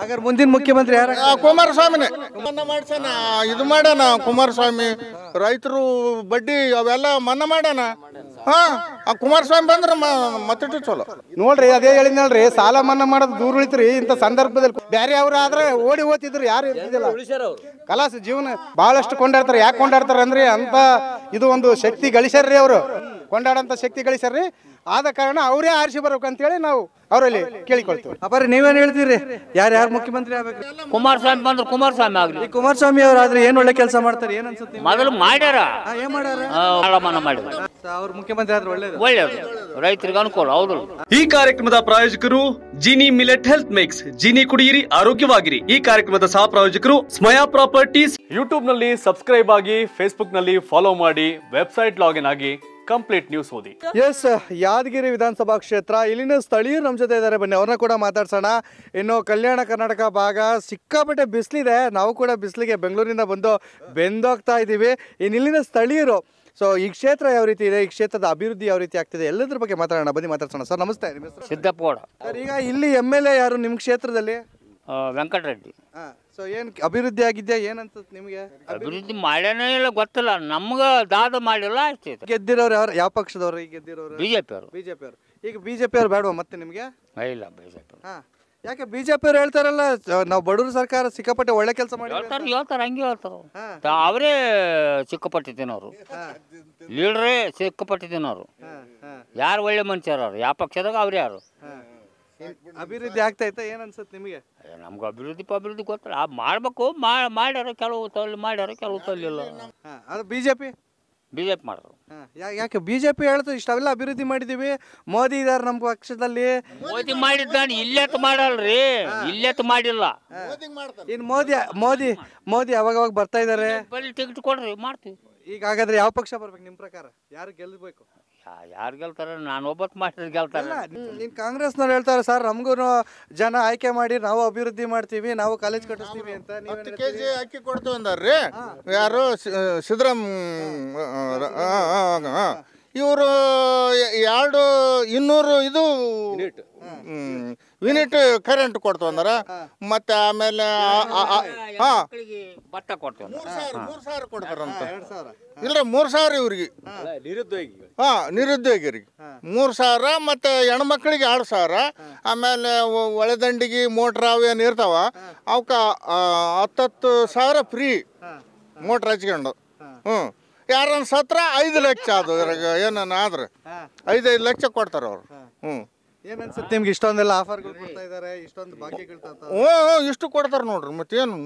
ಹಾಗಾದ್ರೆ ಮುಂದಿನ ಮುಖ್ಯಮಂತ್ರಿ ಯಾರ ಮನ್ನಾ ಇದು ಮಾಡೋಣ ಕುಮಾರಸ್ವಾಮಿ ರೈತರು ಬಡ್ಡಿ ಅವೆಲ್ಲ ಮನ್ನಾ ಮಾಡೋಣ ಹಾ ಆ ಕುಮಾರಸ್ವಾಮಿ ಬಂದ್ರೆ ಮತ್ತಿಟ್ಟು ಚಲೋ ನೋಡ್ರಿ ಅದೇ ನೋಡ್ರಿ ಸಾಲ ಮನ್ನಾ ಮಾಡೋದು ದೂರ ಉಳಿತ್ರಿ ಇಂಥ ಸಂದರ್ಭದಲ್ಲಿ ಬೇರೆ ಅವ್ರ ಆದ್ರೆ ಓಡಿ ಓದ್ತಿದ್ರು ಯಾರು ಇರ್ತಿದಿಲ್ಲ ಕಲಾಸ ಜೀವನ ಬಹಳಷ್ಟು ಕೊಂಡಾಡ್ತಾರೆ ಯಾಕೆ ಕೊಂಡಾಡ್ತಾರೆ ಅಂದ್ರಿ ಅಂತ ಇದು ಒಂದು ಶಕ್ತಿ ಗಳಿಸ್ಯಾರ್ರಿ ಅವರು ಕೊಂಡಾಡಂತ ಶಕ್ತಿ ಗಳಿಸ್ಯಾರ್ರಿ ಆದ ಕಾರಣ ಅವರೇ ಆರಿಸಿ ಹೇಳಿ ನಾವು ಅವರಲ್ಲಿ ಕೇಳಿಕೊಳ್ತೇವೆ ಅಪ್ಪಾರಿ ನೀವೇನ್ ಹೇಳ್ತೀರಿ ಯಾರು ಯಾರು ಮುಖ್ಯಮಂತ್ರಿ ಆಗ್ಬೇಕು ಕುಮಾರಸ್ವಾಮಿ ಬಂದ್ರು ಕುಮಾರಸ್ವಾಮಿ ಆಗ್ಲಿ ಈ ಕುಮಾರಸ್ವಾಮಿ ಅವ್ರಾದ್ರೆ ಏನ್ ಒಳ್ಳೆ ಕೆಲಸ ಮಾಡ್ತಾರೆ ಏನ್ ಅನ್ಸುತ್ತೆ ಮಾಡ್ಯಾರ ಏನ್ ಮಾಡ್ಯಾರ ಅವ್ರ ಮುಖ್ಯಮಂತ್ರಿ ಆದ್ರೆ ಅನುಕೂಲ ಹೌದು ಈ ಕಾರ್ಯಕ್ರಮದ ಪ್ರಾಯೋಜಕರು Jini millet health mix Jini ಕುಡಿಯಿರಿ ಆರೋಗ್ಯವಾಗಿರಿ ಈ ಕಾರ್ಯಕ್ರಮದ ಸಹ ಪ್ರಾಯೋಜಕರು ಸ್ಮಯಾ ಪ್ರಾಪರ್ಟೀಸ್ ಯೂಟ್ಯೂಬ್ ನಲ್ಲಿ ಸಬ್ಸ್ಕ್ರೈಬ್ ಆಗಿ ಫೇಸ್ಬುಕ್ ನಲ್ಲಿ ಫಾಲೋ ಮಾಡಿ ವೆಬ್ಸೈಟ್ ಲಾಗಿನ್ ಆಗಿ ಕಂಪ್ಲೀಟ್ ನ್ಯೂಸ್ ಓದಿ ಎಸ್ ಯಾದಗಿರಿ ವಿಧಾನಸಭಾ ಕ್ಷೇತ್ರ ಇಲ್ಲಿನ ಸ್ಥಳೀಯರು ನಮ್ಮ ಜೊತೆ ಇದ್ದಾರೆ ಬನ್ನಿ ಅವ್ರನ್ನ ಕೂಡ ಮಾತಾಡ್ಸೋಣ ಇನ್ನು ಕಲ್ಯಾಣ ಕರ್ನಾಟಕ ಭಾಗ ಸಿಕ್ಕಾಪಟ್ಟೆ ಬಿಸಿಲಿದೆ ನಾವು ಕೂಡ ಬಿಸಿಲಿಗೆ ಬೆಂಗಳೂರಿನಿಂದ ಬಂದು ಬೆಂದೋಗ್ತಾ ಇದ್ದೀವಿ ಇನ್ನು ಇಲ್ಲಿನ ಸ್ಥಳೀಯರು ಸೊ ಈ ಕ್ಷೇತ್ರ ಯಾವ ರೀತಿ ಇದೆ ಈ ಕ್ಷೇತ್ರದ ಅಭಿವೃದ್ಧಿ ಯಾವ ರೀತಿ ಆಗ್ತಿದೆ ಎಲ್ಲದ್ರ ಬಗ್ಗೆ ಮಾತಾಡೋಣ ಬನ್ನಿ ಮಾತಾಡ್ಸೋಣ ಸರ್ ನಮಸ್ತೆ ನಿಮ್ಮ ಸಿದ್ದಪ್ಪ ಸರ್ ಈಗ ಇಲ್ಲಿ ಎಮ್ ಎಲ್ ಎ ಯಾರು ನಿಮ್ ಕ್ಷೇತ್ರದಲ್ಲಿ ವೆಂಕಟರೆಡ್ಡಿ ಸೊ ಏನ್ ಅಭಿವೃದ್ಧಿ ಆಗಿದ್ಯಾ ಏನಂತ ನಿಮಗೆ ಅಭಿವೃದ್ಧಿ ಮಾಡ್ಯಾನೇ ಇಲ್ಲ ಗೊತ್ತಿಲ್ಲ ನಮ್ಗ ದಾದ ಮಾಡಿಲ್ಲ ಗೆದ್ದಿರೋರು ಯಾರು ಯಾವ ಪಕ್ಷದವ್ರು ಈಗ ಗೆದ್ದಿರೋರು ಬಿಜೆಪಿ ಅವರು ಬಿಜೆಪಿ ಅವರು ಈಗ ಬಿಜೆಪಿ ಅವ್ರು ಬೇಡವಾ ಮತ್ತೆ ನಿಮ್ಗೆ ಇಲ್ಲ ಬಿಜೆಪಿ ಯಾಕೆ ಬಿಜೆಪಿಯವ್ರು ಹೇಳ್ತಾರಲ್ಲ ನಾವು ಬಡವ್ರ ಸರ್ಕಾರ ಸಿಕ್ಕಾಪಟ್ಟೆ ಒಳ್ಳೆ ಕೆಲಸ ಮಾಡಿ ಹೇಳ್ತಾರೆ ಹೇಳ್ತಾರೆ ಹಂಗೆ ಹೇಳ್ತಾರೆ ಅವರೇ ಸಿಕ್ಕಾಪಟ್ಟೆ ತಿನ್ನೋರು ಲೀಡ್ರೇ ಸಿಕ್ಕಾಪಟ್ಟೆ ತಿನ್ನೋರು ಯಾರು ಒಳ್ಳೆ ಮನುಷ್ಯರು ಅವ್ರು ಯಾವ ಪಕ್ಷದಾಗ ಅವ್ರು ಯಾರು ಅಭಿವೃದ್ಧಿ ಆಗ್ತೈತೆ ಏನ್ ಅನ್ಸುತ್ತೆ ನಿಮಗೆ ನಮ್ಗೆ ಅಭಿವೃದ್ಧಿ ಅಭಿವೃದ್ಧಿ ಗೊತ್ತಲ್ಲ ಆ ಮಾಡ್ಬೇಕು ಮಾ ಮಾಡ್ಯಾರ ಕೆಲವು ತಲ್ಲಿ ಮಾಡ್ಯಾರ ಕೆಲವು ತಲ್ಲಿಲ್ಲ ಅದು ಬಿಜೆಪಿ ಬಿಜೆಪಿ ಮಾಡಿದ್ರು ಯಾಕೆ ಬಿಜೆಪಿ ಹೇಳ್ತು ಇಷ್ಟವೆಲ್ಲ ಅಭಿವೃದ್ಧಿ ಮಾಡಿದೀವಿ ಮೋದಿ ಇದಾರೆ ನಮ್ ಪಕ್ಷದಲ್ಲಿ ಮೋದಿ ಮಾಡಿದ್ದಾನೆ ಇಲ್ಲೆತ್ ಮಾಡಲ್ರಿ ಇಲ್ಲೇತ್ ಮಾಡಿಲ್ಲ ಇನ್ ಮೋದಿ ಮೋದಿ ಮೋದಿ ಅವಾಗ ಅವಾಗ ಬರ್ತಾ ಇದಾರೆ ಟಿಕೆಟ್ ಕೊಡ್ರಿ ಮಾಡ್ತೀವಿ ಈಗ ಹಾಗಾದ್ರೆ ಯಾವ ಪಕ್ಷ ಬರ್ಬೇಕು ನಿಮ್ ಪ್ರಕಾರ ಯಾರು ಗೆಲ್ಬೇಕು ಯಾರು ಗೆಲ್ತಾರೆ ನಾನು ಒಬ್ಬತ್ತು ಮಾಸ್ಟರ್ ಗೆಲ್ತಾರೆ ನೀನು ಕಾಂಗ್ರೆಸ್ನವ್ರು ಹೇಳ್ತಾರೆ ಸರ್ ನಮಗೂ ಜನ ಆಯ್ಕೆ ಮಾಡಿ ನಾವು ಅಭಿವೃದ್ಧಿ ಮಾಡ್ತೀವಿ ನಾವು ಕಾಲೇಜ್ ಕಟ್ಟಿಸ್ತೀವಿ ಅಂತ ಕೆ ಜಿ ಅಕ್ಕಿ ಕೊಡ್ತೀವಿ ಅಂದಾರ್ರಿ ಯಾರು ಸಿದ್ದರಾಮ್ ಇವರು ಎರಡು ಇನ್ನೂರು ಇದು ಯೂನಿಟ್ ಕರೆಂಟ್ ಕೊಡ್ತೇವೆ ಅಂದ್ರೆ ಮತ್ತೆ ಆಮೇಲೆ ಹಾ ಭತ್ತ ಕೊಡ್ತೇವೆ ಮೂರು ಸಾವಿರ ಕೊಡ್ತಾರಂತ ಇಲ್ಲ ಮೂರು ಸಾವಿರ ಇವ್ರಿಗೆ ಹಾ ನಿರುದ್ಯೋಗಿರಿಗೆ ಮೂರು ಸಾವಿರ ಮತ್ತೆ ಹೆಣ್ಮಕ್ಳಿಗೆ ಎರಡು ಸಾವಿರ ಆಮೇಲೆ ಒಳದಂಡಿಗೆ ಮೋಟ್ರ್ ಅವು ಏನು ಇರ್ತಾವ ಅವಕ್ಕೆ ಹತ್ತತ್ತು ಸಾವಿರ ಫ್ರೀ ಮೋಟ್ರ್ ಹಚ್ಕೊಂಡು ಹ್ಞೂ ಯಾರನ್ನ ಸತ್ರ ಐದು ಲಕ್ಷ ಅದು ಏನಾದ್ರೆ ಏನನ್ನ ಆದ್ರೆ ಐದೈದು ಲಕ್ಷ ಕೊಡ್ತಾರೆ ಅವ್ರು ಹ್ಞೂ ಇಷ್ಟು ಕೊಡ್ತಾರ ನೋಡ್ರಿ ಮತ್ತೇನು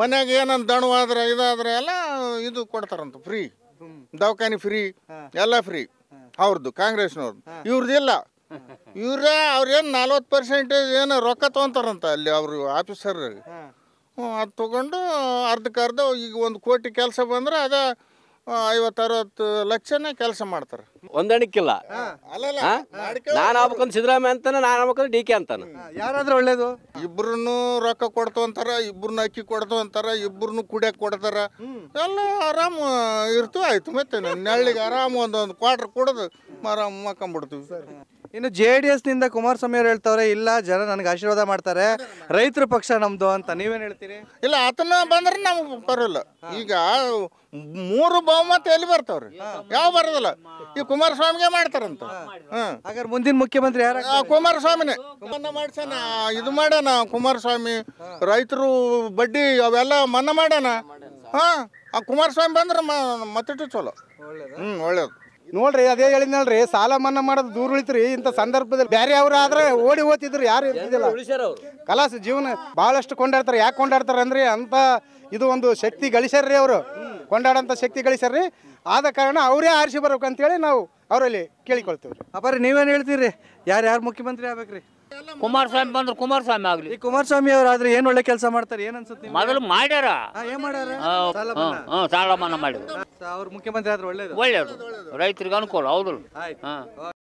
ಮನ್ಯಾಗ ಏನಂತ ದಣವಾದ್ರೆ ಇದಾದ್ರೆ ಎಲ್ಲ ಇದು ಕೊಡ್ತಾರಂತ ಫ್ರೀ ದವಾಖಾನೆ ಫ್ರೀ ಎಲ್ಲ ಫ್ರೀ ಅವ್ರದ್ದು ಕಾಂಗ್ರೆಸ್ನವ್ರದ್ದು ಇವ್ರದಿಲ್ಲ ಇವ್ರೇ ಅವ್ರೇನು ನಲ್ವತ್ತು ಪರ್ಸೆಂಟೇಜ್ ಏನು ರೊಕ್ಕ ತೊಗೊಂತಾರಂತ ಅಲ್ಲಿ ಅವರು ಆಫೀಸರ್ ಅದು ತಗೊಂಡು ಅರ್ಧಕ್ಕೆ ಅರ್ಧ ಈಗ ಒಂದು ಕೋಟಿ ಕೆಲಸ ಬಂದ್ರೆ ಅದ ಐವತ್ತು ಅರವತ್ತು ಲಕ್ಷನೇ ಕೆಲಸ ಮಾಡ್ತಾರೆ ಹೊಂದಾಣಿಕಿಲ್ಲ ನಾನು ಆಗ್ಬೇಕಂತ ಸಿದ್ದರಾಮಯ್ಯ ಅಂತಾನೆ ನಾನು ಆಗ್ಬೇಕಂದ್ರೆ ಡಿ ಕೆ ಅಂತಾನೆ ಯಾರಾದ್ರೂ ಒಳ್ಳೇದು ಇಬ್ಬರನ್ನು ರೊಕ್ಕ ಕೊಡ್ತು ಅಂತಾರ ಇಬ್ರನ್ನ ಅಕ್ಕಿ ಕೊಡ್ತು ಅಂತಾರ ಇಬ್ಬರನ್ನು ಕುಡಿಯಕ್ಕೆ ಕೊಡ್ತಾರ ಎಲ್ಲ ಆರಾಮ ಇರ್ತು ಆಯ್ತು ಮತ್ತೆ ನೆಳ್ಳಿಗೆ ಆರಾಮ ಒಂದೊಂದು ಕ್ವಾಟ್ರ್ ಕೊಡೋದು ಆರಾಮ್ ಸರ್ ಇನ್ನು ಜೆ ಡಿ ಎಸ್ ನಿಂದ ಕುಮಾರಸ್ವಾಮಿ ಅವ್ರು ಹೇಳ್ತಾವ್ರೆ ಇಲ್ಲ ಜನ ನನಗೆ ಆಶೀರ್ವಾದ ಮಾಡ್ತಾರೆ ರೈತರ ಪಕ್ಷ ನಮ್ದು ಅಂತ ನೀವೇನು ಹೇಳ್ತೀರಿ ಇಲ್ಲ ಅದನ್ನ ಬಂದ್ರೆ ನಮ್ಗೆ ಬರೋಲ್ಲ ಈಗ ಮೂರು ಬಹುಮತ ಎಲ್ಲಿ ಬರ್ತಾವ್ರಿ ಯಾವ ಬರೋದಿಲ್ಲ ಈ ಕುಮಾರಸ್ವಾಮಿಗೆ ಮಾಡ್ತಾರಂತ ಹಾಗಾದ್ರೆ ಮುಂದಿನ ಮುಖ್ಯಮಂತ್ರಿ ಯಾರ ಕುಮಾರಸ್ವಾಮಿನೇ ಮಾಡ್ಸಣ ಇದು ಮಾಡೋಣ ಕುಮಾರಸ್ವಾಮಿ ರೈತರು ಬಡ್ಡಿ ಅವೆಲ್ಲ ಮನ್ನಾ ಮಾಡಣ ಹಾ ಆ ಕುಮಾರಸ್ವಾಮಿ ಬಂದ್ರೆ ಮತ್ತಿಟ್ಟು ಚಲೋ ಹ್ಮ್ ಒಳ್ಳೇದು ನೋಡ್ರಿ ಅದೇ ಹೇಳಿದ್ನಲ್ರಿ ಸಾಲ ಮನ್ನಾ ಮಾಡೋದು ದೂರ ಉಳಿತ್ರಿ ಇಂಥ ಸಂದರ್ಭದಲ್ಲಿ ಬೇರೆ ಅವ್ರು ಆದ್ರೆ ಓಡಿ ಓದ್ತಿದ್ರು ಯಾರು ಇರ್ತಿದಿಲ್ಲ ಕಲಾಸ ಜೀವನ ಬಹಳಷ್ಟು ಕೊಂಡಾಡ್ತಾರೆ ಯಾಕೆ ಕೊಂಡಾಡ್ತಾರೆ ಅಂದ್ರಿ ಅಂತ ಇದು ಒಂದು ಶಕ್ತಿ ಗಳಿಸ್ಯಾರ್ರಿ ಅವರು ಕೊಂಡಾಡಂತ ಶಕ್ತಿ ಗಳಿಸ್ಯಾರ್ರಿ ಆದ ಕಾರಣ ಅವರೇ ಆರಿಸಿ ಅಂತೇಳಿ ನಾವು ಅವರಲ್ಲಿ ಕೇಳಿಕೊಳ್ತೇವೆ ಅಪ್ಪಾರಿ ನೀವೇನು ಹೇಳ್ತೀರಿ ಯಾರು ಯಾರು ಮುಖ್ಯಮಂತ್ರಿ ಆಗ್ಬೇಕ್ರಿ ಕುಮಾರಸ್ವಾಮಿ ಬಂದ್ರೆ ಕುಮಾರಸ್ವಾಮಿ ಆಗ್ಲಿ ಕುಮಾರಸ್ವಾಮಿ ಅವ್ರಾದ್ರೆ ಏನ್ ಒಳ್ಳೆ ಕೆಲಸ ಮಾಡ್ತಾರೆ ಏನ್ ಅನ್ಸುತ್ತೆ ಮೊದಲು ಮಾಡ್ಯಾರ ಮಾಡ್ಯಾರ ಮಾಡಿದ್ರು ಮುಖ್ಯಮಂತ್ರಿ ಆದ್ರೆ ಒಳ್ಳೇದು ಒಳ್ಳೇದು ರೈತರಿಗೆ ಅನುಕೂಲ ಹೌದು